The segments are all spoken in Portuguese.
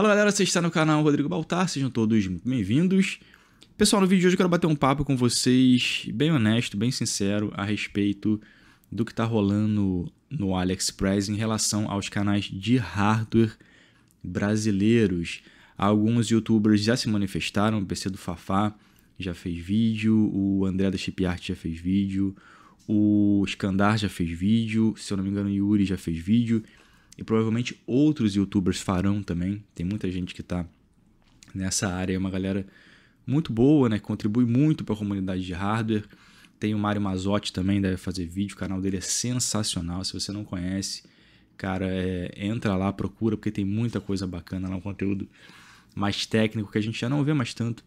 Fala galera, você está no canal Rodrigo Baltar, sejam todos muito bem-vindos. Pessoal, no vídeo de hoje eu quero bater um papo com vocês, bem honesto, bem sincero, a respeito do que está rolando no AliExpress em relação aos canais de hardware brasileiros. Alguns youtubers já se manifestaram, o PC do Fafá já fez vídeo, o André da Chipyard já fez vídeo, o Skandar já fez vídeo, se eu não me engano o Yuri já fez vídeo e provavelmente outros youtubers farão também. Tem muita gente que está nessa área, é uma galera muito boa, né? Contribui muito para a comunidade de hardware. Tem o Mário Mazotti também, deve fazer vídeo, o canal dele é sensacional. Se você não conhece, cara, é, entra lá, procura, porque tem muita coisa bacana lá, um conteúdo mais técnico que a gente já não vê mais tanto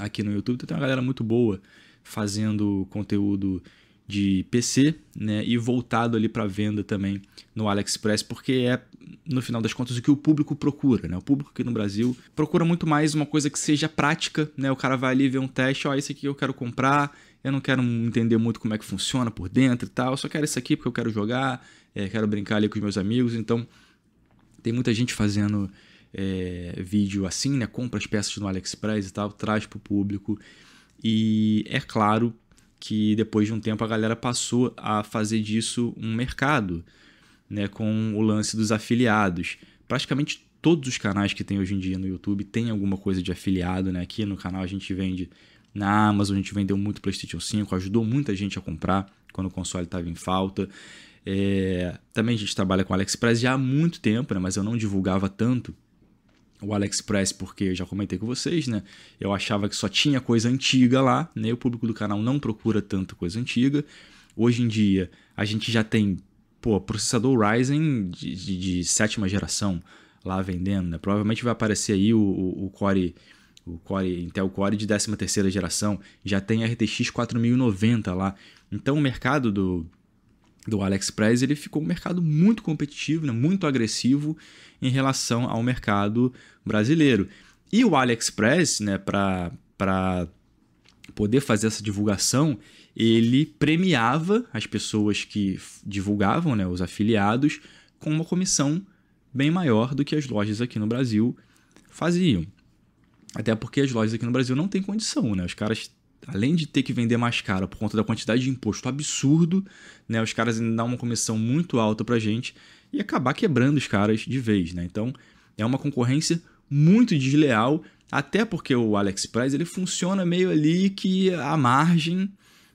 aqui no YouTube. Então tem uma galera muito boa fazendo conteúdo de PC, né, e voltado ali para venda também no AliExpress, porque é no final das contas o que o público procura, né? O público aqui no Brasil procura muito mais uma coisa que seja prática, né? O cara vai ali ver um teste, ó, oh, esse aqui eu quero comprar, eu não quero entender muito como é que funciona por dentro e tal, eu só quero isso aqui porque eu quero jogar, é, quero brincar ali com os meus amigos, então tem muita gente fazendo é, vídeo assim, né? Compra as peças no AliExpress e tal, traz para o público. E é claro, que depois de um tempo a galera passou a fazer disso um mercado, né, com o lance dos afiliados. Praticamente todos os canais que tem hoje em dia no YouTube tem alguma coisa de afiliado, né? Aqui no canal a gente vende na Amazon, a gente vendeu muito PlayStation 5, ajudou muita gente a comprar quando o console estava em falta. É... também a gente trabalha com AliExpress já há muito tempo, né? mas eu não divulgava tanto o AliExpress, porque eu já comentei com vocês, né? Eu achava que só tinha coisa antiga lá, né? O público do canal não procura tanta coisa antiga. Hoje em dia, a gente já tem, pô, processador Ryzen de, de, de sétima geração lá vendendo, né? Provavelmente vai aparecer aí o, o, o Core o Core Intel Core de 13 terceira geração, já tem RTX 4090 lá. Então o mercado do do AliExpress, ele ficou um mercado muito competitivo, né, muito agressivo em relação ao mercado brasileiro. E o AliExpress, né, para poder fazer essa divulgação, ele premiava as pessoas que divulgavam, né, os afiliados, com uma comissão bem maior do que as lojas aqui no Brasil faziam. Até porque as lojas aqui no Brasil não têm condição, né? Os caras além de ter que vender mais caro por conta da quantidade de imposto absurdo, né, os caras ainda dão uma comissão muito alta para gente e acabar quebrando os caras de vez. Né? Então é uma concorrência muito desleal, até porque o AliExpress ele funciona meio ali que a margem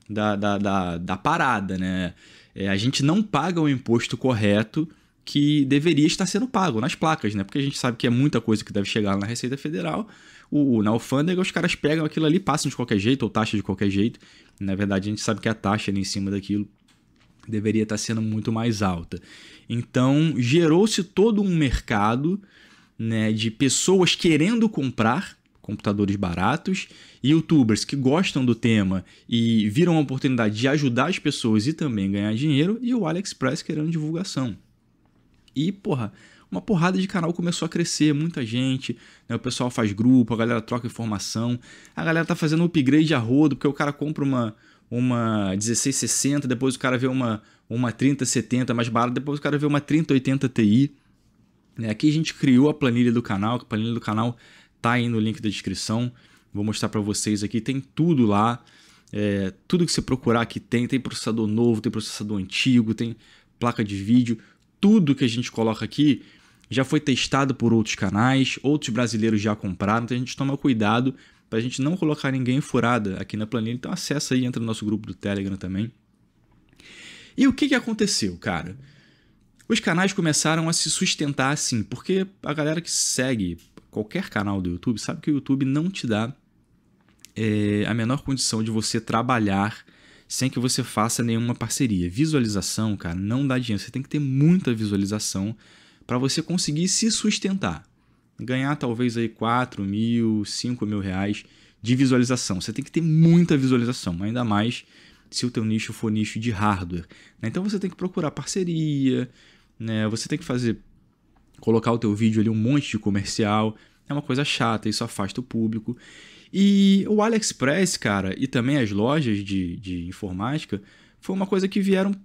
da, da, da, da parada. Né? É, a gente não paga o imposto correto que deveria estar sendo pago nas placas, né? Porque a gente sabe que é muita coisa que deve chegar na Receita Federal. O, na alfândega, os caras pegam aquilo ali, passam de qualquer jeito, ou taxa de qualquer jeito. Na verdade, a gente sabe que a taxa ali em cima daquilo deveria estar sendo muito mais alta. Então, gerou-se todo um mercado né, de pessoas querendo comprar computadores baratos, youtubers que gostam do tema e viram a oportunidade de ajudar as pessoas e também ganhar dinheiro, e o AliExpress querendo divulgação. E, porra, uma porrada de canal começou a crescer, muita gente, né? O pessoal faz grupo, a galera troca informação, a galera tá fazendo upgrade a rodo, porque o cara compra uma uma 1660, depois o cara vê uma uma 3070 mais barata, depois o cara vê uma 3080 Ti. Né? Aqui a gente criou a planilha do canal, a planilha do canal tá aí no link da descrição. Vou mostrar para vocês aqui, tem tudo lá. É, tudo que você procurar aqui tem, tem processador novo, tem processador antigo, tem placa de vídeo, tudo que a gente coloca aqui já foi testado por outros canais, outros brasileiros já compraram, então a gente toma cuidado para a gente não colocar ninguém furada aqui na planilha. Então acessa aí, entra no nosso grupo do Telegram também. E o que, que aconteceu, cara? Os canais começaram a se sustentar assim, porque a galera que segue qualquer canal do YouTube sabe que o YouTube não te dá é, a menor condição de você trabalhar sem que você faça nenhuma parceria. Visualização, cara, não dá dinheiro. Você tem que ter muita visualização para você conseguir se sustentar. Ganhar talvez aí 4 mil, 5 mil reais de visualização. Você tem que ter muita visualização, ainda mais se o teu nicho for nicho de hardware. Né? Então você tem que procurar parceria, né? você tem que fazer colocar o teu vídeo ali um monte de comercial. É uma coisa chata, isso afasta o público. E o AliExpress, cara, e também as lojas de, de informática, foi uma coisa que vieram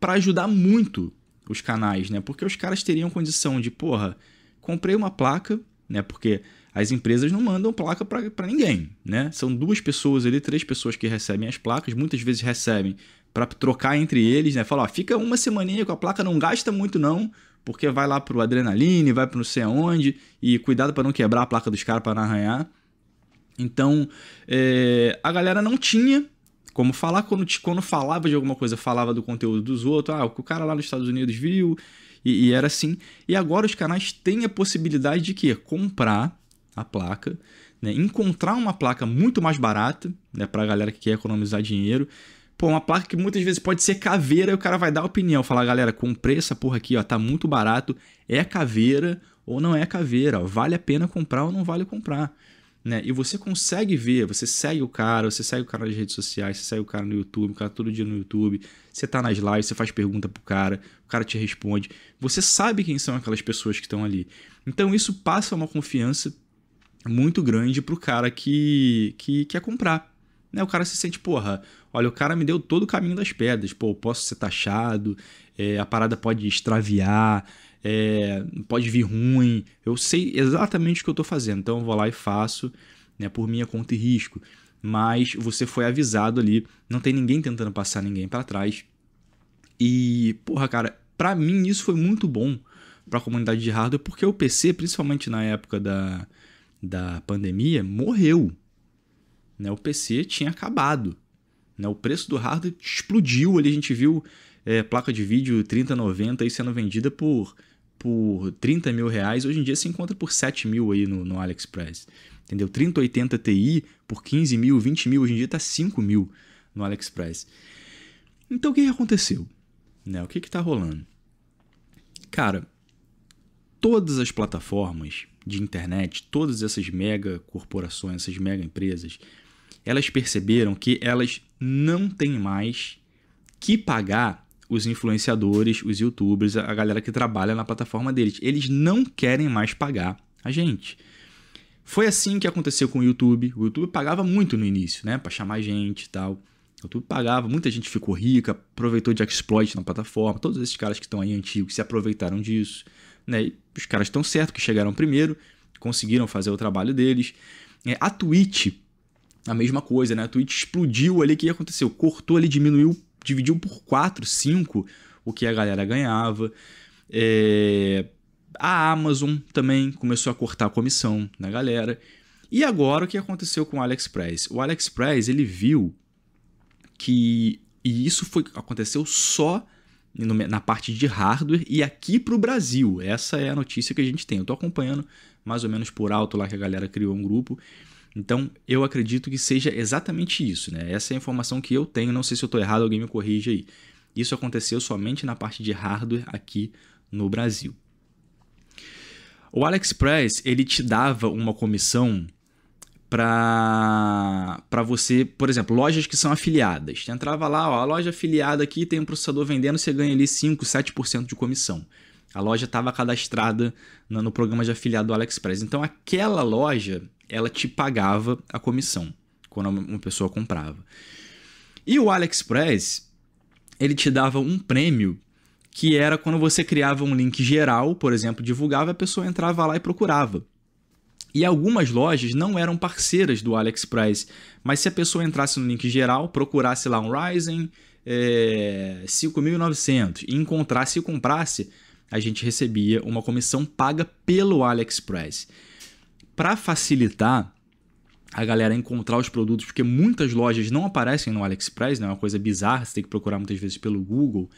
para ajudar muito os canais, né? Porque os caras teriam condição de, porra, comprei uma placa, né? Porque as empresas não mandam placa para ninguém, né? São duas pessoas ali, três pessoas que recebem as placas, muitas vezes recebem para trocar entre eles, né? Falar, ó, fica uma semaninha com a placa, não gasta muito não, porque vai lá pro adrenaline, vai pro não sei aonde, e cuidado para não quebrar a placa dos caras para não arranhar. Então, é, a galera não tinha como falar quando, quando falava de alguma coisa, falava do conteúdo dos outros, ah, o que o cara lá nos Estados Unidos viu, e, e, era assim. E agora os canais têm a possibilidade de quê? Comprar a placa, né? encontrar uma placa muito mais barata, né? a galera que quer economizar dinheiro. Pô, uma placa que muitas vezes pode ser caveira e o cara vai dar opinião, falar, galera, comprei essa porra aqui, ó, tá muito barato, é caveira ou não é caveira, ó, vale a pena comprar ou não vale comprar né? E você consegue ver, você segue o cara, você segue o cara nas redes sociais, você segue o cara no YouTube, o cara todo dia no YouTube, você tá nas lives, você faz pergunta pro cara, o cara te responde. Você sabe quem são aquelas pessoas que estão ali. Então isso passa uma confiança muito grande pro cara que que quer comprar. Né? O cara se sente, porra, olha, o cara me deu todo o caminho das pedras, pô, eu posso ser taxado, é, a parada pode extraviar, é, pode vir ruim. Eu sei exatamente o que eu estou fazendo, então eu vou lá e faço né, por minha conta e risco. Mas você foi avisado ali, não tem ninguém tentando passar ninguém para trás. E, porra, cara, para mim isso foi muito bom para a comunidade de hardware, porque o PC, principalmente na época da, da pandemia, morreu. Né? O PC tinha acabado. Né? O preço do hardware explodiu ali. A gente viu é, placa de vídeo 3090 aí sendo vendida por por 30 mil reais, hoje em dia se encontra por 7 mil aí no, no AliExpress. Entendeu? 3080 Ti por 15 mil, 20 mil, hoje em dia está 5 mil no AliExpress. Então o que, aconteceu? Né? O que está rolando? Cara, todas as plataformas de internet, todas essas mega corporações, essas mega empresas, elas perceberam que elas não têm mais que pagar os influenciadores, os youtubers, a galera que trabalha na plataforma deles. Eles não querem mais pagar a gente. Foi assim que aconteceu com o YouTube. O YouTube pagava muito no início, né? Para chamar gente e tal. O YouTube pagava, muita gente ficou rica, aproveitou de exploit na plataforma. Todos esses caras que estão aí antigos se aproveitaram disso. Né? E os caras estão certos que chegaram primeiro, conseguiram fazer o trabalho deles. É, a Twitch, a mesma coisa, né? A Twitch explodiu ali. O que aconteceu? Cortou ali, diminuiu dividiu por 4, 5 o que a galera ganhava. É... A Amazon também começou a cortar a comissão na galera. E agora o que aconteceu com o AliExpress? O AliExpress ele viu que e isso foi aconteceu só na parte de hardware e aqui para o Brasil. Essa é a notícia que a gente tem. Eu estou acompanhando mais ou menos por alto lá que a galera criou um grupo então, eu acredito que seja exatamente isso, né? Essa é a informação que eu tenho, não sei se eu estou errado, alguém me corrige aí. Isso aconteceu somente na parte de hardware aqui no Brasil. O AliExpress, ele te dava uma comissão para para você, por exemplo, lojas que são afiliadas. Você entrava lá, ó, a loja afiliada aqui tem um processador vendendo, você ganha ali 5, 7% de comissão. A loja estava cadastrada no, no programa de afiliado do AliExpress. Então aquela loja ela te pagava a comissão quando uma pessoa comprava. E o AliExpress, ele te dava um prêmio que era quando você criava um link geral, por exemplo, divulgava, a pessoa entrava lá e procurava. E algumas lojas não eram parceiras do AliExpress, mas se a pessoa entrasse no link geral, procurasse lá um Ryzen é, eh, 5.900 e encontrasse e comprasse, a gente recebia uma comissão paga pelo AliExpress para facilitar a galera encontrar os produtos, porque muitas lojas não aparecem no AliExpress, né? é uma coisa bizarra, você tem que procurar muitas vezes pelo Google.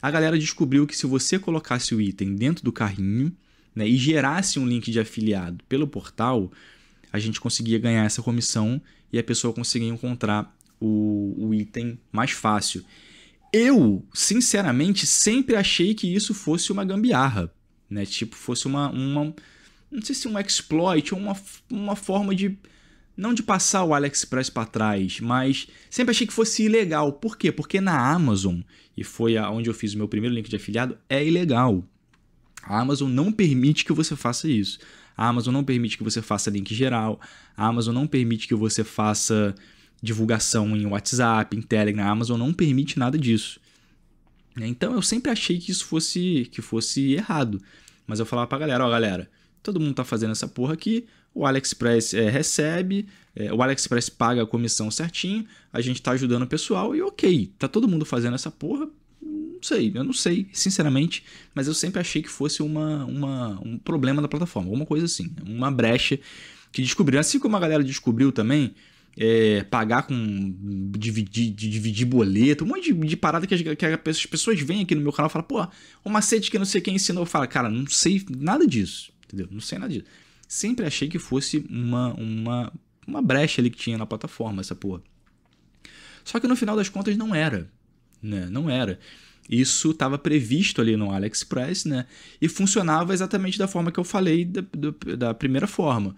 A galera descobriu que se você colocasse o item dentro do carrinho né, e gerasse um link de afiliado pelo portal, a gente conseguia ganhar essa comissão e a pessoa conseguia encontrar o, o item mais fácil. Eu, sinceramente, sempre achei que isso fosse uma gambiarra, né? Tipo, fosse uma, uma não sei se um exploit ou uma, uma forma de não de passar o AliExpress para trás, mas sempre achei que fosse ilegal. Por quê? Porque na Amazon, e foi onde eu fiz o meu primeiro link de afiliado, é ilegal. A Amazon não permite que você faça isso. A Amazon não permite que você faça link geral. A Amazon não permite que você faça divulgação em WhatsApp, em Telegram. A Amazon não permite nada disso. Então eu sempre achei que isso fosse que fosse errado. Mas eu falava pra galera, ó, galera, todo mundo está fazendo essa porra aqui, o AliExpress é, recebe, é, o AliExpress paga a comissão certinho, a gente está ajudando o pessoal e ok, tá todo mundo fazendo essa porra, não sei, eu não sei, sinceramente, mas eu sempre achei que fosse uma, uma, um problema da plataforma, alguma coisa assim, uma brecha que descobriram. Assim como a galera descobriu também, é, pagar com. dividir, dividir boleto, um monte de, de parada que as, que as pessoas vêm aqui no meu canal e falam, pô, o macete que não sei quem ensinou. Eu falo, cara, não sei nada disso entendeu? Não sei nada disso. Sempre achei que fosse uma, uma, uma brecha ali que tinha na plataforma, essa porra. Só que no final das contas não era, né? Não era. Isso estava previsto ali no AliExpress, né? E funcionava exatamente da forma que eu falei da, da, da primeira forma.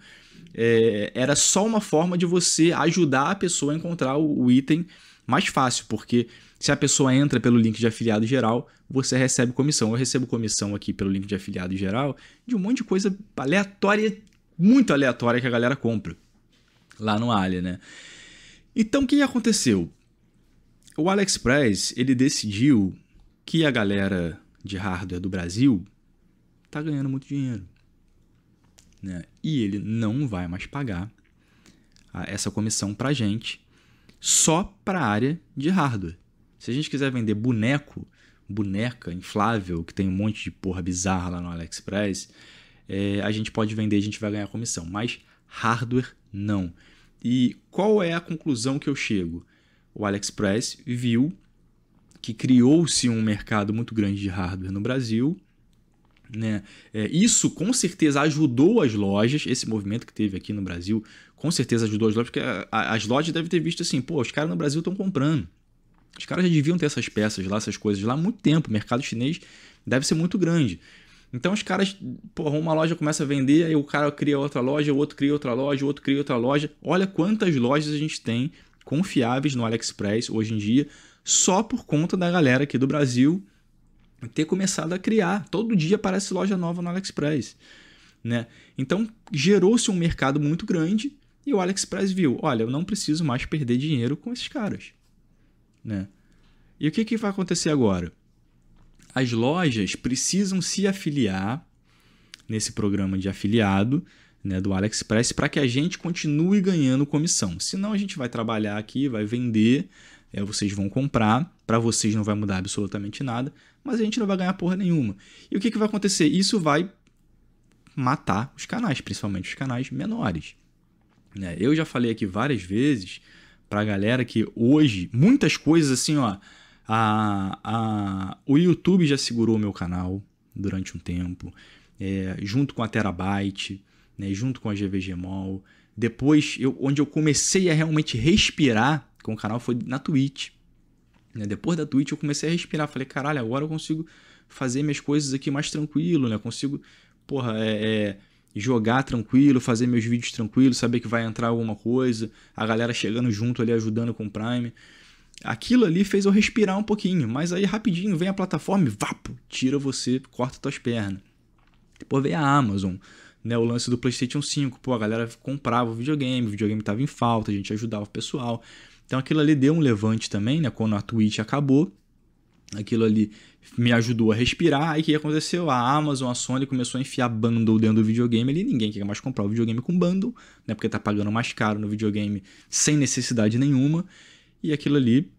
É, era só uma forma de você ajudar a pessoa a encontrar o, o item mais fácil, porque se a pessoa entra pelo link de afiliado geral, você recebe comissão. Eu recebo comissão aqui pelo link de afiliado geral de um monte de coisa aleatória, muito aleatória que a galera compra lá no Alia, né? Então o que aconteceu? O AliExpress ele decidiu que a galera de hardware do Brasil tá ganhando muito dinheiro, né? E ele não vai mais pagar ah, essa comissão para gente só para a área de hardware. Se a gente quiser vender boneco, boneca inflável, que tem um monte de porra bizarra lá no AliExpress, é, a gente pode vender e a gente vai ganhar comissão. Mas hardware, não. E qual é a conclusão que eu chego? O AliExpress viu que criou-se um mercado muito grande de hardware no Brasil. Né? É, isso com certeza ajudou as lojas, esse movimento que teve aqui no Brasil, com certeza ajudou as lojas, porque a, a, as lojas devem ter visto assim, pô, os caras no Brasil estão comprando. Os caras já deviam ter essas peças lá, essas coisas lá há muito tempo. O mercado chinês deve ser muito grande. Então os caras, porra, uma loja começa a vender, aí o cara cria outra loja, o outro cria outra loja, o outro cria outra loja. Olha quantas lojas a gente tem confiáveis no AliExpress hoje em dia, só por conta da galera aqui do Brasil ter começado a criar. Todo dia aparece loja nova no AliExpress. Né? Então gerou-se um mercado muito grande e o AliExpress viu: olha, eu não preciso mais perder dinheiro com esses caras. Né? E o que, que vai acontecer agora? As lojas precisam se afiliar nesse programa de afiliado né, do AliExpress para que a gente continue ganhando comissão. Senão a gente vai trabalhar aqui, vai vender, é, vocês vão comprar, para vocês não vai mudar absolutamente nada, mas a gente não vai ganhar porra nenhuma. E o que, que vai acontecer? Isso vai matar os canais, principalmente os canais menores. Né? Eu já falei aqui várias vezes pra galera que hoje, muitas coisas assim, ó. A, a, o YouTube já segurou meu canal durante um tempo, é, junto com a Terabyte, né, junto com a GVG Mall. Depois, eu, onde eu comecei a realmente respirar com o canal foi na Twitch. Né? Depois da Twitch, eu comecei a respirar. Falei, caralho, agora eu consigo fazer minhas coisas aqui mais tranquilo, né? consigo, porra, é, é jogar tranquilo, fazer meus vídeos tranquilo, saber que vai entrar alguma coisa, a galera chegando junto ali ajudando com o Prime. Aquilo ali fez eu respirar um pouquinho, mas aí rapidinho vem a plataforma e vapo, tira você, corta tuas pernas. Depois veio a Amazon, né, o lance do PlayStation 5, pô, a galera comprava o videogame, o videogame tava em falta, a gente ajudava o pessoal. Então aquilo ali deu um levante também, né, quando a Twitch acabou aquilo ali me ajudou a respirar. Aí o que aconteceu? A Amazon, a Sony começou a enfiar bundle dentro do videogame ali. Ninguém quer mais comprar o videogame com bundle, né? Porque tá pagando mais caro no videogame sem necessidade nenhuma. E aquilo ali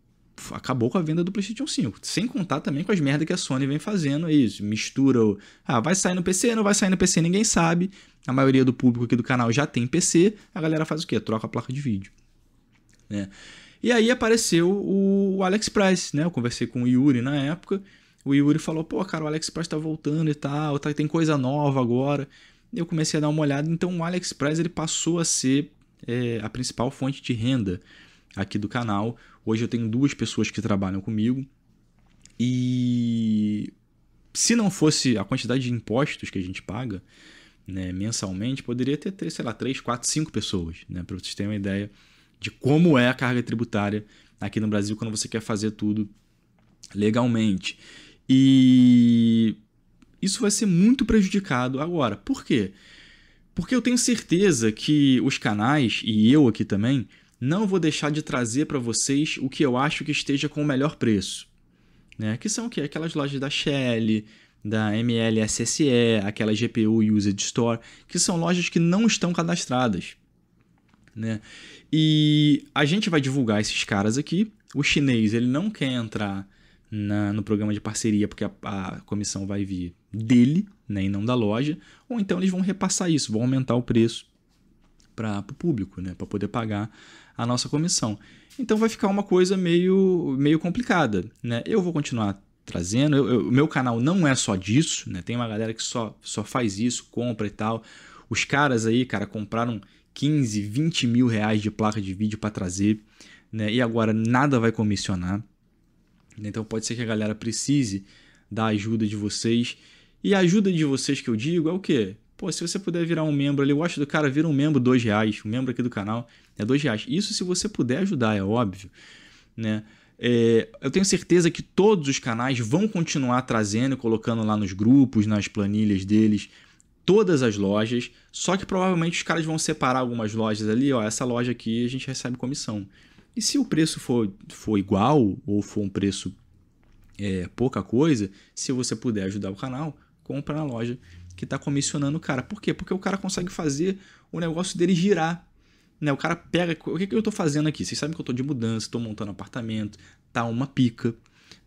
acabou com a venda do PlayStation 5. Sem contar também com as merdas que a Sony vem fazendo. É isso, mistura o. Ah, vai sair no PC? Não vai sair no PC, ninguém sabe. A maioria do público aqui do canal já tem PC. A galera faz o quê? Troca a placa de vídeo. Né? E aí apareceu o Alex Price, né? Eu conversei com o Yuri na época. O Yuri falou: pô, cara, o Alex Price tá voltando e tal, tá, tem coisa nova agora. Eu comecei a dar uma olhada. Então o Alex Price ele passou a ser é, a principal fonte de renda aqui do canal. Hoje eu tenho duas pessoas que trabalham comigo. E se não fosse a quantidade de impostos que a gente paga né, mensalmente, poderia ter, sei lá, 3, 4, 5 pessoas, né, para vocês terem uma ideia de como é a carga tributária aqui no Brasil quando você quer fazer tudo legalmente. E isso vai ser muito prejudicado agora. Por quê? Porque eu tenho certeza que os canais e eu aqui também não vou deixar de trazer para vocês o que eu acho que esteja com o melhor preço, né? Que são o que aquelas lojas da Shell, da MLSSE, aquela GPU Used Store, que são lojas que não estão cadastradas né? E a gente vai divulgar esses caras aqui. O chinês, ele não quer entrar na, no programa de parceria porque a, a comissão vai vir dele, né, e não da loja, ou então eles vão repassar isso, vão aumentar o preço para o público, né, para poder pagar a nossa comissão. Então vai ficar uma coisa meio, meio complicada, né? Eu vou continuar trazendo, o meu canal não é só disso, né? Tem uma galera que só, só faz isso, compra e tal. Os caras aí, cara, compraram 15, 20 mil reais de placa de vídeo para trazer, né? E agora nada vai comissionar. Então pode ser que a galera precise da ajuda de vocês. E a ajuda de vocês que eu digo é o quê? Pô, se você puder virar um membro ali, eu gosto do cara, vira um membro dois reais, um membro aqui do canal é dois reais. Isso se você puder ajudar, é óbvio, né? É, eu tenho certeza que todos os canais vão continuar trazendo, colocando lá nos grupos, nas planilhas deles, todas as lojas, só que provavelmente os caras vão separar algumas lojas ali, ó, essa loja aqui a gente recebe comissão. E se o preço for, for igual ou for um preço é, pouca coisa, se você puder ajudar o canal, compra na loja que está comissionando o cara. Por quê? Porque o cara consegue fazer o negócio dele girar. Né? O cara pega. O que, que eu estou fazendo aqui? Vocês sabem que eu estou de mudança, estou montando apartamento, tá uma pica.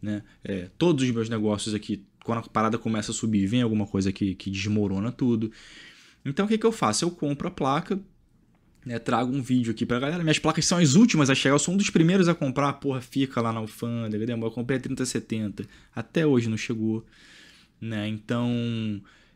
Né? É, todos os meus negócios aqui quando a parada começa a subir, vem alguma coisa que, que desmorona tudo. Então o que, que eu faço? Eu compro a placa, né, trago um vídeo aqui pra galera. Minhas placas são as últimas a chegar, eu sou um dos primeiros a comprar, porra, fica lá na alfândega, demora. Eu comprei a 3070, até hoje não chegou. Né? Então,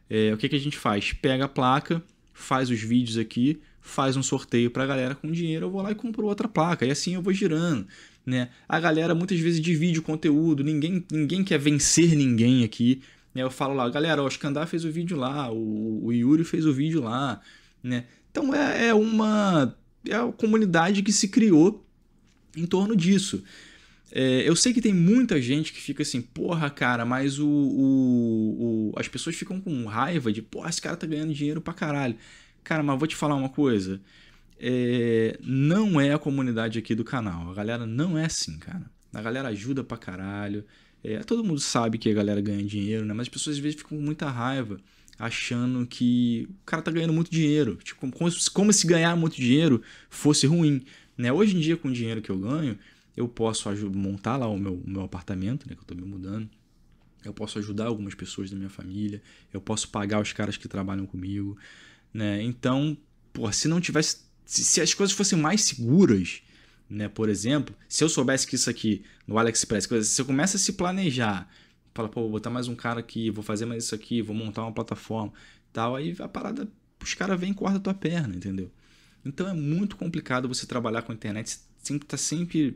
é, o que, que a gente faz? Pega a placa, faz os vídeos aqui, faz um sorteio pra galera com dinheiro, eu vou lá e compro outra placa. E assim eu vou girando né? A galera muitas vezes divide o conteúdo, ninguém, ninguém quer vencer ninguém aqui. Né? Eu falo lá, galera, o Skandar fez o vídeo lá, o, o Yuri fez o vídeo lá, né? Então é, é uma é a comunidade que se criou em torno disso. É, eu sei que tem muita gente que fica assim, porra, cara, mas o, o, o, as pessoas ficam com raiva de, porra, esse cara tá ganhando dinheiro pra caralho. Cara, mas vou te falar uma coisa é, não é a comunidade aqui do canal. A galera não é assim, cara. A galera ajuda pra caralho. É, todo mundo sabe que a galera ganha dinheiro, né? Mas as pessoas às vezes ficam com muita raiva achando que o cara tá ganhando muito dinheiro. Tipo, como, como se ganhar muito dinheiro fosse ruim. Né? Hoje em dia, com o dinheiro que eu ganho, eu posso montar lá o meu, o meu apartamento, né? Que eu tô me mudando. Eu posso ajudar algumas pessoas da minha família. Eu posso pagar os caras que trabalham comigo. Né? Então, pô, se não tivesse se, se as coisas fossem mais seguras, né? Por exemplo, se eu soubesse que isso aqui no AliExpress, se eu começa a se planejar, fala, pô, vou botar mais um cara aqui, vou fazer mais isso aqui, vou montar uma plataforma, tal, aí a parada, os caras vêm e cortam a tua perna, entendeu? Então é muito complicado você trabalhar com a internet, você sempre tá sempre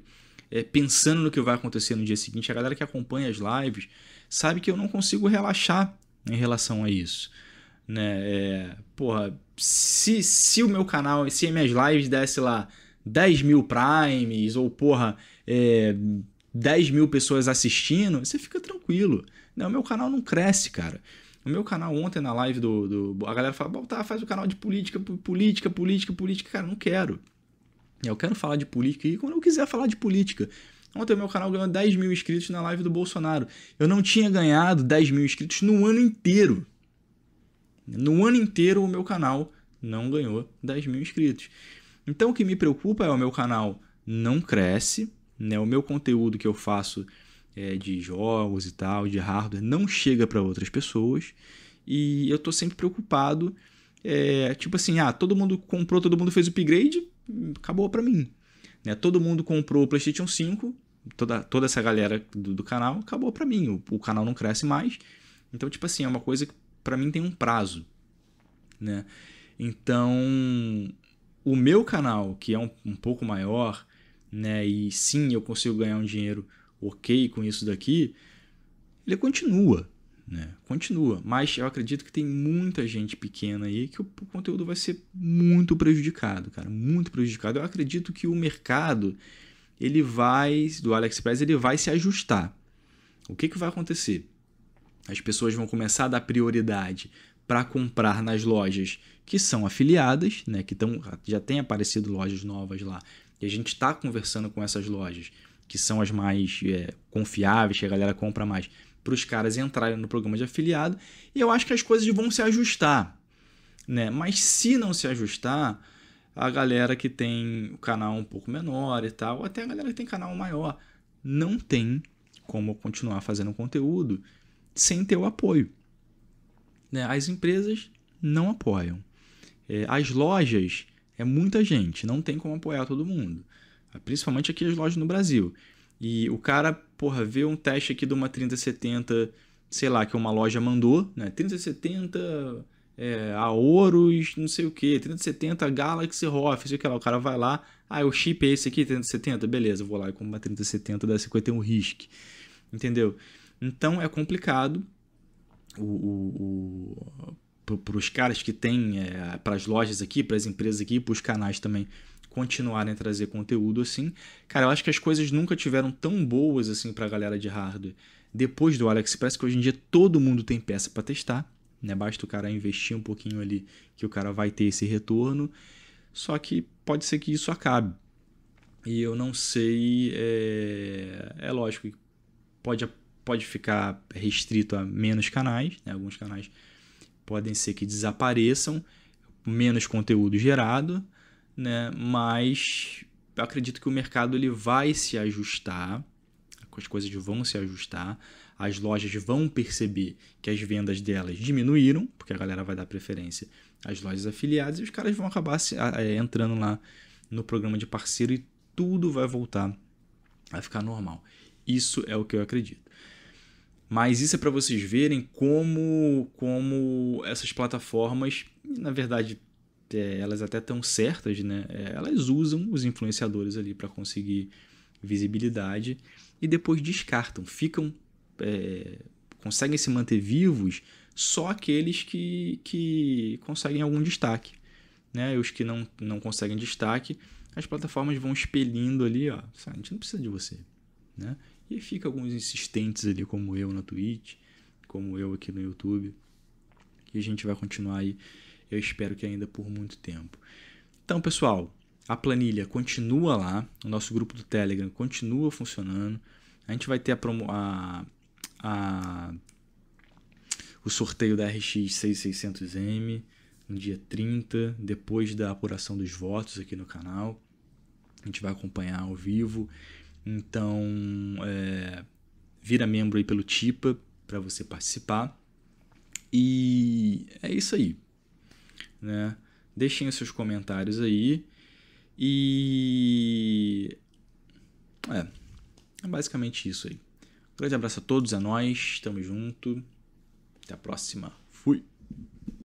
é, pensando no que vai acontecer no dia seguinte. A galera que acompanha as lives sabe que eu não consigo relaxar em relação a isso, né? É, porra, se, se o meu canal, se minhas lives desse lá 10 mil primes, ou porra, é, 10 mil pessoas assistindo, você fica tranquilo. Não, meu canal não cresce, cara. O meu canal ontem na live do. do a galera fala, tá, faz o canal de política, política, política, política. Cara, não quero. Eu quero falar de política e quando eu quiser falar de política. Ontem o meu canal ganhou 10 mil inscritos na live do Bolsonaro. Eu não tinha ganhado 10 mil inscritos no ano inteiro. No ano inteiro, o meu canal não ganhou 10 mil inscritos. Então, o que me preocupa é o meu canal não cresce, né? o meu conteúdo que eu faço é, de jogos e tal, de hardware, não chega para outras pessoas. E eu estou sempre preocupado. É, tipo assim, ah, todo mundo comprou, todo mundo fez o upgrade, acabou para mim. Né? Todo mundo comprou o PlayStation 5, toda, toda essa galera do, do canal, acabou para mim. O, o, canal não cresce mais. Então, tipo assim, é uma coisa que para mim tem um prazo, né? Então, o meu canal, que é um, um pouco maior, né, e sim, eu consigo ganhar um dinheiro OK com isso daqui, ele continua, né? Continua, mas eu acredito que tem muita gente pequena aí que o conteúdo vai ser muito prejudicado, cara, muito prejudicado. Eu acredito que o mercado ele vai do AliExpress ele vai se ajustar. O que que vai acontecer? As pessoas vão começar a dar prioridade para comprar nas lojas que são afiliadas, né, que tão, já tem aparecido lojas novas lá, e a gente está conversando com essas lojas que são as mais é, confiáveis, que a galera compra mais, para os caras entrarem no programa de afiliado, e eu acho que as coisas vão se ajustar. Né? Mas se não se ajustar, a galera que tem o canal um pouco menor e tal, ou até a galera que tem canal maior, não tem como continuar fazendo conteúdo sem ter o apoio. Né? As empresas não apoiam. É, as lojas é muita gente, não tem como apoiar todo mundo. Ah, principalmente aqui as lojas no Brasil. E o cara, porra, vê um teste aqui de uma 3070, sei lá, que uma loja mandou, né? 3070 é, a Oros, não sei o que, 3070 Galaxy Rof, sei o que lá. O cara vai lá, ah, o chip é esse aqui, 3070, beleza, vou lá e compro uma 3070 da 51 RISC. Entendeu? Então é complicado para os caras que têm, é, para as lojas aqui, para as empresas aqui, para os canais também continuarem a trazer conteúdo assim. Cara, eu acho que as coisas nunca tiveram tão boas assim para a galera de hardware. Depois do AliExpress, que hoje em dia todo mundo tem peça para testar, né? Basta o cara investir um pouquinho ali que o cara vai ter esse retorno. Só que pode ser que isso acabe. E eu não sei, é, é lógico, pode pode ficar restrito a menos canais, né? alguns canais podem ser que desapareçam, menos conteúdo gerado, né? mas eu acredito que o mercado ele vai se ajustar, as coisas vão se ajustar, as lojas vão perceber que as vendas delas diminuíram, porque a galera vai dar preferência às lojas afiliadas e os caras vão acabar se, é, entrando lá no programa de parceiro e tudo vai voltar a ficar normal. Isso é o que eu acredito. Mas isso é para vocês verem como, como essas plataformas, na verdade, é, elas até estão certas, né? É, elas usam os influenciadores ali para conseguir visibilidade e depois descartam, ficam, é, conseguem se manter vivos só aqueles que, que conseguem algum destaque, né? Os que não, não conseguem destaque, as plataformas vão expelindo ali, ó, a gente não precisa de você, né? E fica alguns insistentes ali, como eu na Twitch, como eu aqui no YouTube. E a gente vai continuar aí, eu espero que ainda por muito tempo. Então, pessoal, a planilha continua lá, o nosso grupo do Telegram continua funcionando. A gente vai ter a, promo, a, a o sorteio da RX 6600M no dia 30, depois da apuração dos votos aqui no canal. A gente vai acompanhar ao vivo. Então, é, vira membro aí pelo TIPA para você participar. E é isso aí. Né? Deixem os seus comentários aí. E. É. É basicamente isso aí. Um grande abraço a todos, a é nós. Tamo junto. Até a próxima. Fui.